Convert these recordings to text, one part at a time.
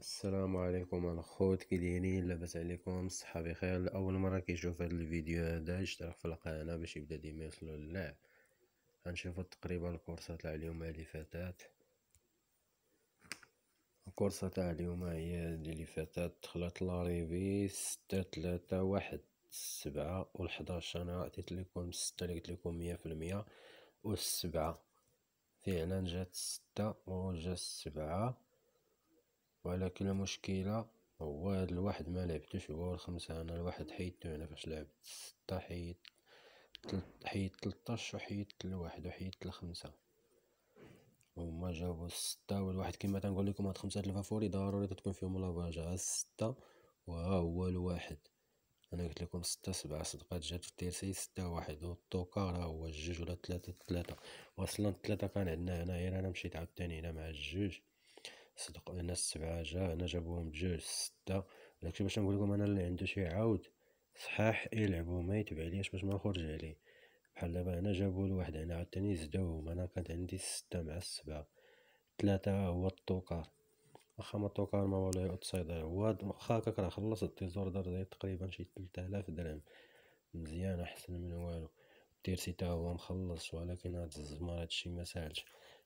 السلام عليكم الخوت كي دايرين لاباس عليكم الصحه بخير اول مره كيشوف هذا الفيديو هذا اشترك في القناه باش يبدا ديما يوصلو اللعب غنشوفو تقريبا الكورسه تاع اليوم اللي فاتات الكورسه تاع اليوم هي اللي فاتات دخلت لاريفي ستة تلاتة واحد سبعة و 11 انا عطيت لكم الستة قلت لكم مية و 7 فعلا جات ستة و جات سبعة ولكن المشكله هو هاد الواحد ما لعبتوش هو الخمسه انا الواحد حيدتو هنا فاش لعبت سته حيد حيدت تلتاش وحيدت الواحد وحيدت الخمسه هما جابوا سته والواحد كما تنقول لكم هاد خمسه الفافوري ضروري تكون فيهم لافاج ها سته وها هو الواحد انا قلت لكم ستة سبعة صدقات جات في التيرسي ستة واحد راه هو الجوج ولا ثلاثة ثلاثة واصلا ثلاثة كان عندنا هنا غير انا مشيت عاوتاني هنا مع الجوج صدقوا انا السبعه جا انا جابوهم بجوج سته داكشي باش نقول لكم انا اللي عنده شي عاود صحاح يلعبو إيه ما يتبع ليش باش ما نخرج عليه بحال دابا هنا جابو لواحد هنا عاوتاني زداوهم انا كانت عندي سته مع السبعه ثلاثه هو الطوكار واخا ما الطوكار ما والو يعود صيدلي هو واخا هكاك راه خلص التيزور دار تقريبا شي 3000 درهم مزيان احسن من والو التيرسي تا هو مخلص ولكن هاد الزمار هادشي ما ساهلش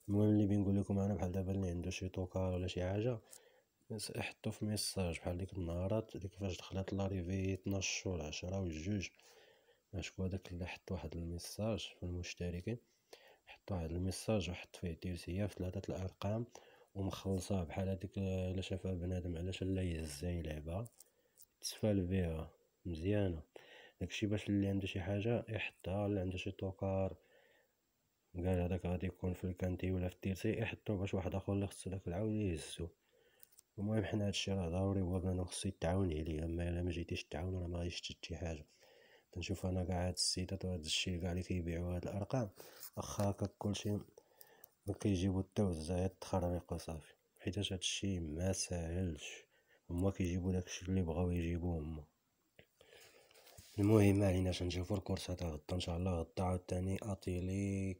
المهم اللي بين نقول لكم انا بحال دابا اللي عنده شي طوكار ولا شي حاجه حطو في ميساج بحال ديك النهارات اللي كيفاش دخلت لاريفي 12 شهور 10 و 2 عشكو هداك اللي حط واحد الميساج في المشتركين حط واحد الميساج وحط فيه تيرسيا في ثلاثة الأرقام ومخلصاه بحال هذيك إلا شافها بنادم علاش لا اي يلعبها تسفل بيها مزيانة داكشي باش اللي عنده شي حاجة يحطها اللي عنده شي طوكار قال هداك غادي يكون في الكانتي ولا في التيرسي يحطو باش واحد اخر اللي خصو داك العاود يهزو المهم حنا هادشي راه ضروري هو بنادم خصو يتعاون عليه اما الا ما جيتيش تعاون راه ما غاديش تشد شي حاجه كنشوف انا كاع هاد السيدات وهاد الشيء كاع اللي كيبيعوا هاد الارقام واخا هكا كلشي ما كيجيبو حتى وزايد تخربيق وصافي حيتاش هاد الشيء ما ساهلش هما كيجيبو داكشي اللي بغاو يجيبوه هما المهم عليناش نشوفو الكورسات غدا ان شاء الله غدا عاوتاني اطيلي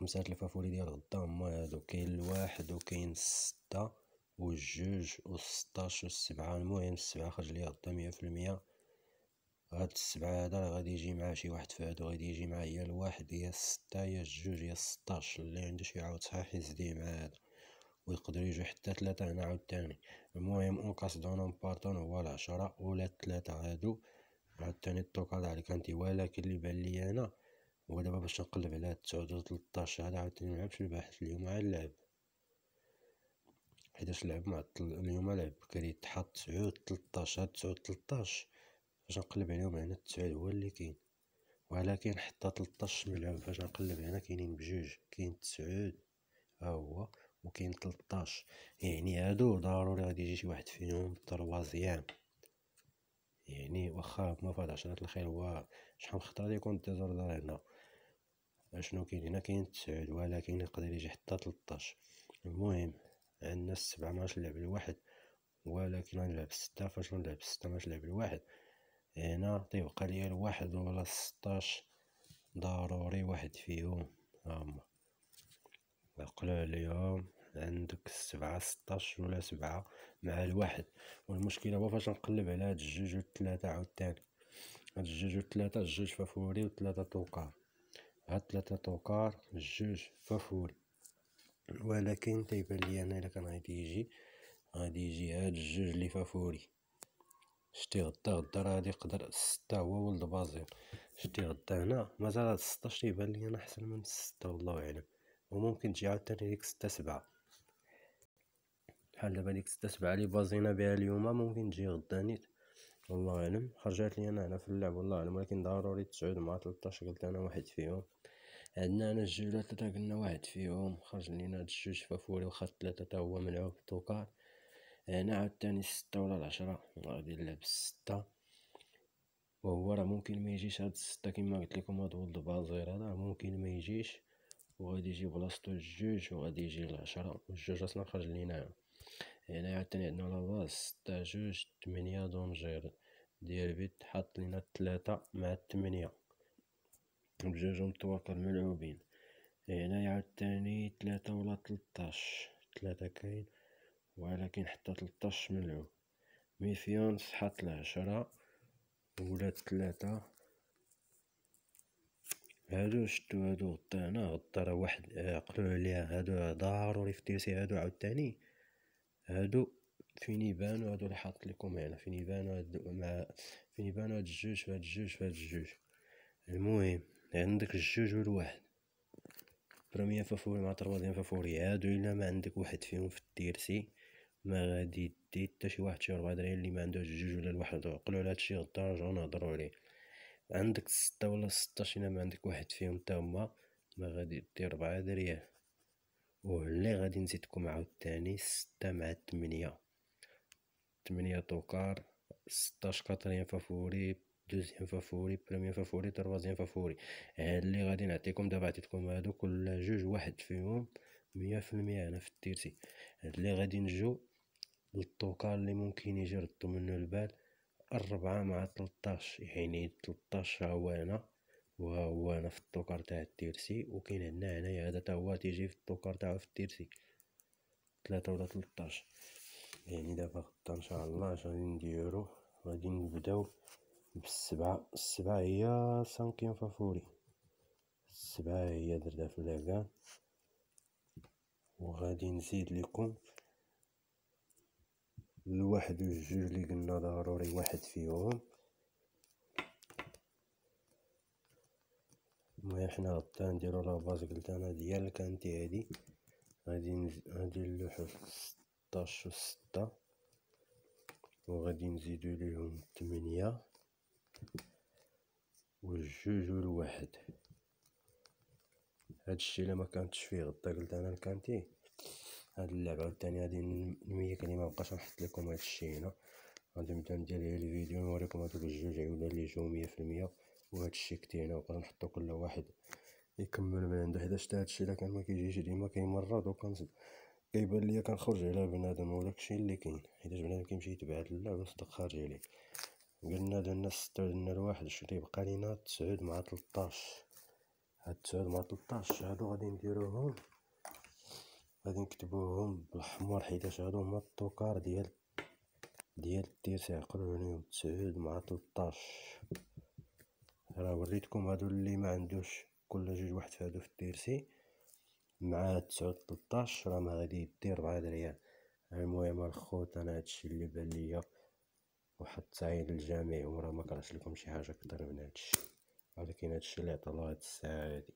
خمسة الفافوري ديال غدا هما هادو كاين الواحد وكاين ستة والجوج وستاش والسبعة المهم السبعة خرج ليا غدا مية في المية هاد السبعة هادا غادي يجي معاه شي واحد فهادو غادي يجي معاه يا الواحد يا الستة يا الجوج يا الستاش اللي عنده شي عاود صحيح يزديه مع هادو ويقدرو يجو حتى ثلاثة هنا عاود تاني المهم اون كاس دونون بارتون هو العشرة ولا الثلاثة هادو عاود تاني الطوكا عليك انتي ولكن اللي بان ليا انا هو دابا باش نقلب على هاد تسعود و تلطاش هذا عاوتاني ملعبش البارح اليوم عا لعب حيتاش لعب معطل اليوم لعب بكري تحط تسعود تلطاش هاد تسعود تلطاش فاش نقلب عليهم هنا تسعود هو اللي كاين ولكن حتى تلطاش ملعب فاش نقلب هنا كاينين بجوج كاين تسعود ها هو وكاين تلطاش يعني هادو ضروري غادي يجي شي واحد فيهم تروازيام يعني واخا ما فهاد عشرة الخير هو شحال من خطره يكون التزر دار هنا اشنو كاين هنا كاين تسعود ولكن يقدر يجي حتى 13 المهم عندنا السبعة ماش نلعب الواحد ولكن غنلعب ستة فاش غنلعب ستة ماش نلعب الواحد هنا تيبقى ليا الواحد ولا 16 ضروري واحد فيهم هما عقلوا عليهم عندك سبعة ستاش ولا سبعة مع الواحد والمشكلة هو فاش نقلب على هاد الجوج والتلاتة عاوتاني هاد الجوج والتلاتة جوج فافوري والتلاتة توقع هاد ثلاثة توكار جوج فافوري ولكن تيبان لي انا الا كان غادي يجي غادي يجي هاد الجوج لي فافوري شتي غدا غدا راه غادي يقدر ستة هو ولد بازيل شتي غدا هنا مازال هاد ستة تيبان لي انا احسن من ستة والله اعلم وممكن تجي عاوتاني ديك ستة سبعة بحال دابا ديك ستة سبعة لي بازينا بها اليوم ممكن تجي غدا نيت والله اعلم خرجات لي انا هنا في اللعب والله اعلم ولكن ضروري تسعود مع تلطاش قلت انا واحد فيهم عندنا جوج ولا تلاتة قلنا واحد فيهم خرج لينا هاد الجوج فافوري وخا تلاتة تا هو ملعوب توكار هنا عاوتاني ستة ولا العشرة غادي نلعب ستة وهو راه ممكن ما يجيش هاد ستة كيما قلت لكم هاد ولد بازير هذا ممكن ما يجيش وغادي يجي بلاصتو الجوج وغادي يجي العشرة والجوج اصلا خرج لينا هنا عاوتاني عندنا لاباز ستة جوج تمنية دونجير ديال بيت حط لينا تلاتة مع التمنية الدجاجة والطواقع الملعوبين هنايا عاوتاني تلاتة ولا تلطاش تلاتة كاين ولكن حتى تلطاش ملعوب ميفيون صحات العشرة ولا تلاتة هادو شتو هادو غطينا غطا راه واحد عقلو عليها هادو ضروري في تيسي هادو عاوتاني هادو فين يبانو هادو اللي حاط لكم هنا فين يبانو هادو مع فين يبانو هاد الجوج فهاد الجوج فهاد الجوج المهم عندك الجوج واحد برومي فافوري مع تروازيام فافوري هادو الا ما عندك واحد فيهم في التيرسي ما غادي دي حتى شي واحد شي ربع دراري اللي ما عندوش جوج ولا الواحد عقلو على هادشي غدا نرجعو نهضروا عليه عندك ستة ولا سطاش الا ما عندك واحد فيهم تا هما ما غادي دي ربعة دريال وهلا غادي نزيدكم عاوتاني ستة مع تمنية تمنية توكار ستاش كاتريان فافوري دوزيام فافوري بروميير فافوري تروازيام فافوري هاد اللي غادي نعطيكم دابا عطيتكم هادو كل جوج واحد فيهم مية في المية انا في التيرسي هاد اللي غادي نجو للطوكار اللي ممكن يجي ردو منو البال أربعة مع تلطاش يعني تلطاش هو انا وهو انا في الطوكار تاع التيرسي وكاين عندنا هنايا هذا تا هو تيجي في الطوكار تاعو في التيرسي ثلاثة ولا تلطاش يعني دابا غدا ان شاء الله اش غادي نديرو غادي نبداو بالسبعة السبعة هي سانكيام فافوري السبعة هي دردا في لاكان وغادي نزيد لكم الواحد والجوج اللي قلنا ضروري واحد فيهم المهم حنا غدا نديرو لاباز قلت انا ديال كانتي هادي غادي نز... غادي نلوحو ستاش و ستة وغادي نزيدو ليهم تمنية والجوج والواحد هادشي الا ما كانتش فيه غدا قلت انا الكانتي هاد اللعبه عاوتاني غادي نميك عليه ما بقاش نحط لكم هادشي هنا غادي نبدا ندير ليه الفيديو نوريكم هادوك الجوج عيونات اللي جاو مية في المية وهادشي هنا وقدر نحطو كل واحد يكمل من عنده حيتاش هادشي الا كان ما كيجيش ديما كيمرض وكنصدق كيبان ليا كنخرج على بنادم وداكشي اللي كاين حيتاش بنادم كيمشي يتبع هاد اللعبه ونصدق خارج عليه قلنا درنا ستة و الواحد شنو يبقى لينا تسعود مع تلطاش هاد تسعود مع تلطاش هادو غادي نديروهم غادي نكتبوهم بالحمر حيتاش هادو هما الطوكار ديال ديال التسع قرونيوم تسعود مع تلطاش راه وريتكم هادو اللي ما عندوش كل جوج واحد فهادو في الديرسي مع تسعود تلطاش راه ما غادي يدي ربعة دريال المهم الخوت انا هادشي اللي بان ليا وحط تعين الجميع عمرها ما كرهت لكم شي حاجه اكثر من هادشي ولكن هادشي اللي عطى الله هاد الساعه هادي